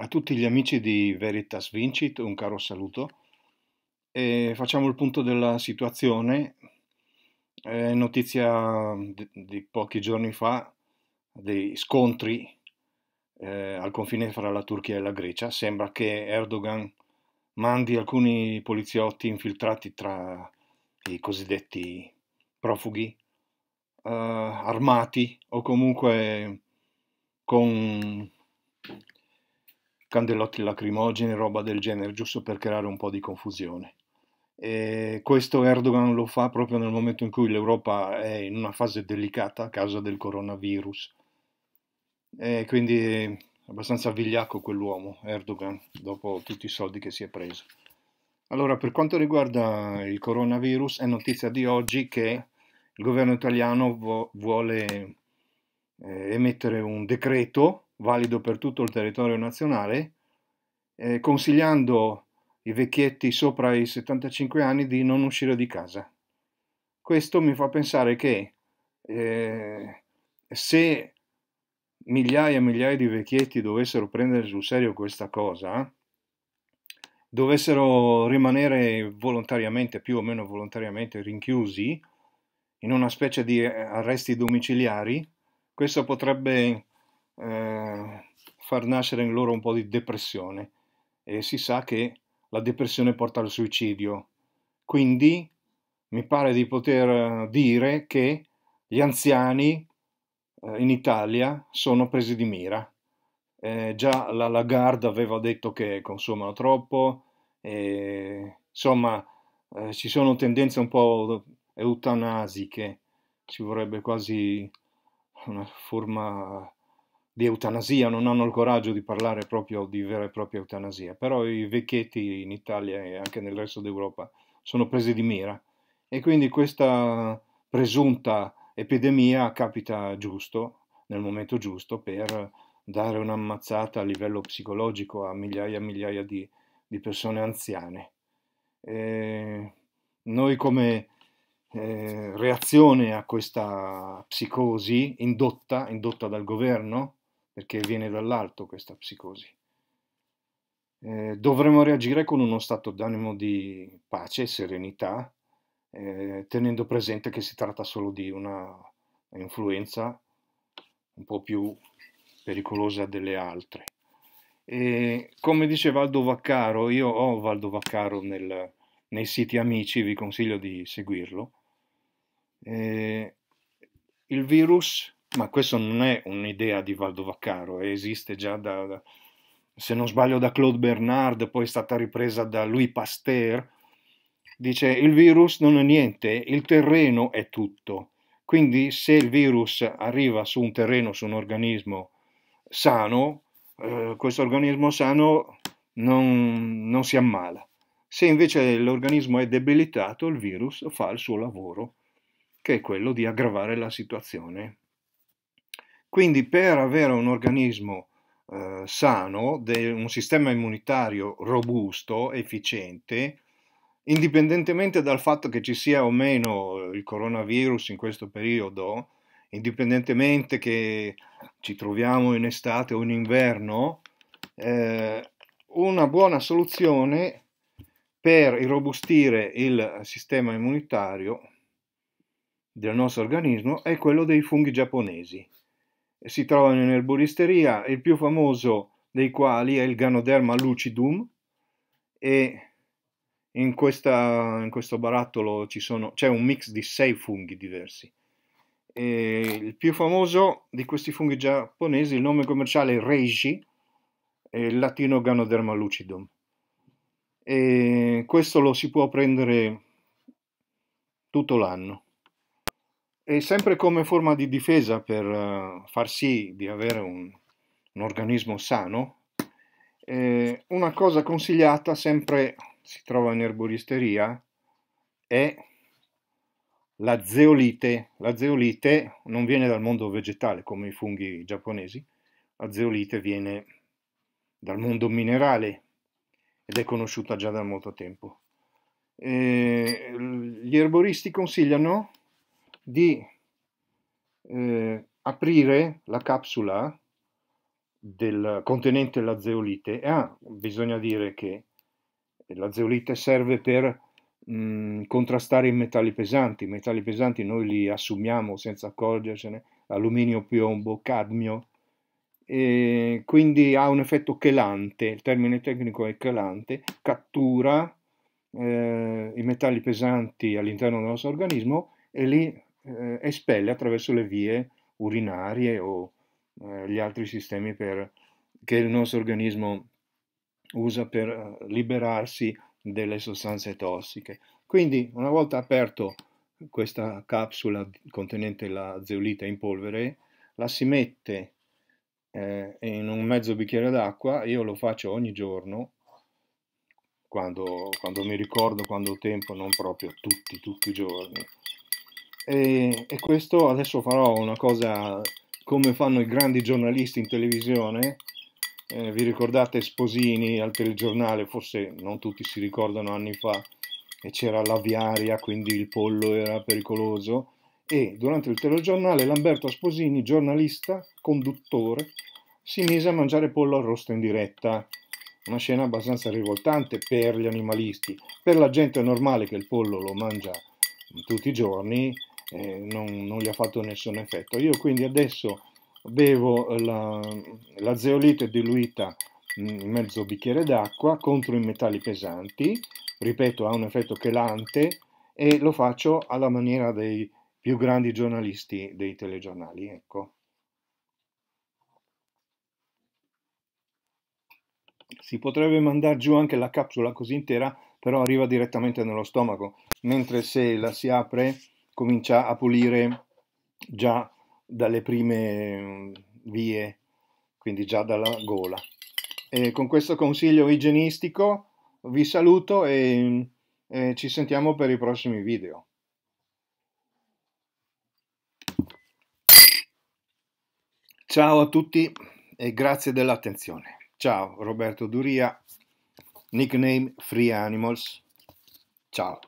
A tutti gli amici di Veritas Vincit un caro saluto. E facciamo il punto della situazione. È notizia di pochi giorni fa dei scontri eh, al confine fra la Turchia e la Grecia. Sembra che Erdogan mandi alcuni poliziotti infiltrati tra i cosiddetti profughi eh, armati o comunque con candelotti lacrimogeni, roba del genere, giusto per creare un po' di confusione. E questo Erdogan lo fa proprio nel momento in cui l'Europa è in una fase delicata a causa del coronavirus. E quindi è abbastanza vigliacco quell'uomo, Erdogan, dopo tutti i soldi che si è preso. Allora, per quanto riguarda il coronavirus, è notizia di oggi che il governo italiano vuole eh, emettere un decreto valido per tutto il territorio nazionale, eh, consigliando i vecchietti sopra i 75 anni di non uscire di casa. Questo mi fa pensare che eh, se migliaia e migliaia di vecchietti dovessero prendere sul serio questa cosa, dovessero rimanere volontariamente, più o meno volontariamente, rinchiusi in una specie di eh, arresti domiciliari, questo potrebbe eh, far nascere in loro un po' di depressione e si sa che la depressione porta al suicidio. Quindi mi pare di poter eh, dire che gli anziani eh, in Italia sono presi di mira. Eh, già la Lagarde aveva detto che consumano troppo, e, insomma eh, ci sono tendenze un po' eutanasiche, ci vorrebbe quasi una forma di eutanasia, non hanno il coraggio di parlare proprio di vera e propria eutanasia, però i vecchietti in Italia e anche nel resto d'Europa sono presi di mira e quindi questa presunta epidemia capita giusto, nel momento giusto, per dare un'ammazzata a livello psicologico a migliaia e migliaia di, di persone anziane. E noi come eh, reazione a questa psicosi indotta, indotta dal governo, perché viene dall'alto questa psicosi. Eh, dovremmo reagire con uno stato d'animo di pace e serenità, eh, tenendo presente che si tratta solo di una influenza un po' più pericolosa delle altre. E come dice Valdo Vaccaro, io ho Valdo Vaccaro nel, nei siti amici, vi consiglio di seguirlo. Eh, il virus ma questo non è un'idea di Valdo Vaccaro, esiste già da, se non sbaglio, da Claude Bernard, poi è stata ripresa da Louis Pasteur. Dice, il virus non è niente, il terreno è tutto. Quindi se il virus arriva su un terreno, su un organismo sano, eh, questo organismo sano non, non si ammala. Se invece l'organismo è debilitato, il virus fa il suo lavoro, che è quello di aggravare la situazione. Quindi per avere un organismo eh, sano, de- un sistema immunitario robusto, efficiente, indipendentemente dal fatto che ci sia o meno eh, il coronavirus in questo periodo, indipendentemente che ci troviamo in estate o in inverno, eh, una buona soluzione per irrobustire il sistema immunitario del nostro organismo è quello dei funghi giapponesi si trovano in erboristeria, il più famoso dei quali è il Ganoderma lucidum e in, questa, in questo barattolo c'è un mix di sei funghi diversi. E il più famoso di questi funghi giapponesi, il nome commerciale è Reishi, è il latino Ganoderma lucidum. E questo lo si può prendere tutto l'anno. E sempre come forma di difesa per uh, far sì di avere un, un organismo sano, eh, una cosa consigliata sempre si trova in erboristeria è la zeolite. La zeolite non viene dal mondo vegetale come i funghi giapponesi, la zeolite viene dal mondo minerale ed è conosciuta già da molto tempo. E eh, gli erboristi consigliano di eh, aprire la capsula del contenente la zeolite. Ah, bisogna dire che la zeolite serve per mh, mm, contrastare i metalli pesanti. I metalli pesanti noi li assumiamo senza accorgercene, alluminio, piombo, cadmio, e quindi ha un effetto chelante, il termine tecnico è chelante, cattura eh, i metalli pesanti all'interno del nostro organismo e li eh, espelle attraverso le vie urinarie o eh, gli altri sistemi per, che il nostro organismo usa per eh, liberarsi delle sostanze tossiche. Quindi una volta aperto questa capsula contenente la zeolita in polvere, la si mette eh, in un mezzo bicchiere d'acqua, io lo faccio ogni giorno, quando, quando mi ricordo, quando ho tempo, non proprio tutti, tutti i giorni, e, e questo adesso farò una cosa come fanno i grandi giornalisti in televisione, eh, vi ricordate Sposini al telegiornale, forse non tutti si ricordano anni fa, e c'era l'aviaria, quindi il pollo era pericoloso, e durante il telegiornale Lamberto Sposini giornalista, conduttore, si mise a mangiare pollo arrosto in diretta. Una scena abbastanza rivoltante per gli animalisti. Per la gente normale che il pollo lo mangia tutti i giorni, eh, non, non, gli ha fatto nessun effetto. Io quindi adesso bevo la, la zeolite diluita in mezzo bicchiere d'acqua contro i metalli pesanti, ripeto ha un effetto chelante e lo faccio alla maniera dei più grandi giornalisti dei telegiornali. Ecco. Si potrebbe mandare giù anche la capsula così intera, però arriva direttamente nello stomaco, mentre se la si apre comincia a pulire già dalle prime mm, vie, quindi già dalla gola. E con questo consiglio igienistico vi saluto e, mm, e ci sentiamo per i prossimi video. Ciao a tutti e grazie dell'attenzione. Ciao Roberto Duria, nickname Free Animals. Ciao.